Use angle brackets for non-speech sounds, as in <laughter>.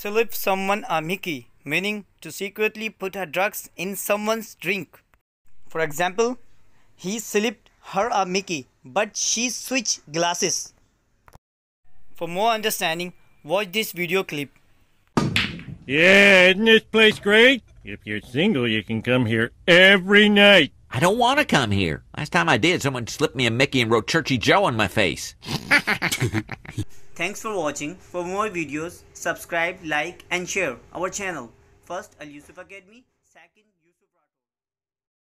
To slip someone a uh, Mickey, meaning to secretly put her drugs in someone's drink. For example, he slipped her a Mickey, but she switched glasses. For more understanding, watch this video clip. Yeah, isn't this place great? If you're single, you can come here every night. I don't want to come here. Last time I did, someone slipped me a Mickey and wrote Churchy Joe on my face. <laughs> Thanks for watching. For more videos, subscribe, like and share our channel. First, Al Yusuf Academy. Second,